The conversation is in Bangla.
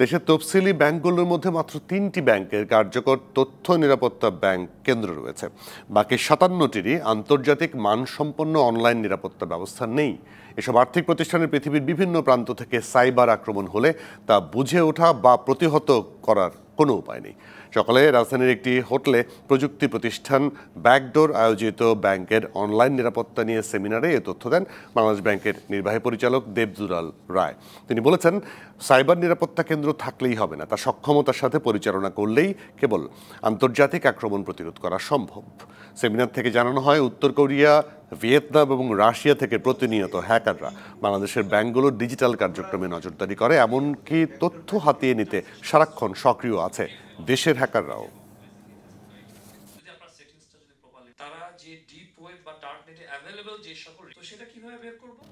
দেশের তফসিলি ব্যাংকগুলোর মধ্যে মাত্র তিনটি ব্যাংকের কার্যকর তথ্য নিরাপত্তা ব্যাংক কেন্দ্র রয়েছে বাকি সাতান্নটিরই আন্তর্জাতিক মানসম্পন্ন অনলাইন নিরাপত্তা ব্যবস্থা নেই এসব আর্থিক প্রতিষ্ঠানের পৃথিবীর বিভিন্ন প্রান্ত থেকে সাইবার আক্রমণ হলে তা বুঝে ওঠা বা প্রতিহত করার কোনো উপায় নেই সকালে রাজধানীর একটি হোটেলে প্রযুক্তি প্রতিষ্ঠান ব্যাকডোর আয়োজিত ব্যাংকের অনলাইন নিরাপত্তা নিয়ে সেমিনারে এ তথ্য দেন বাংলাদেশ ব্যাংকের নির্বাহী পরিচালক দেবদুলাল রায় তিনি বলেছেন সাইবার নিরাপত্তা কেন্দ্র থাকলেই হবে না তা সক্ষমতার সাথে পরিচালনা করলেই কেবল আন্তর্জাতিক আক্রমণ প্রতিরোধ করা সম্ভব সেমিনার থেকে জানানো হয় উত্তর কোরিয়া ভিয়েতনাম এবং রাশিয়া থেকে প্রতিনিয়ত হ্যাকাররা বাংলাদেশের ব্যাংকগুলোর ডিজিটাল কার্যক্রমে নজরদারি করে এমনকি তথ্য হাতিয়ে নিতে সারাক্ষণ সক্রিয় আছে দেশের হ্যাকাররাও তারা যে ডিপ ওয়েব বা ডার্ক নেটে অ্যাভেলেবল যে সকল তো সেটা কিভাবে বের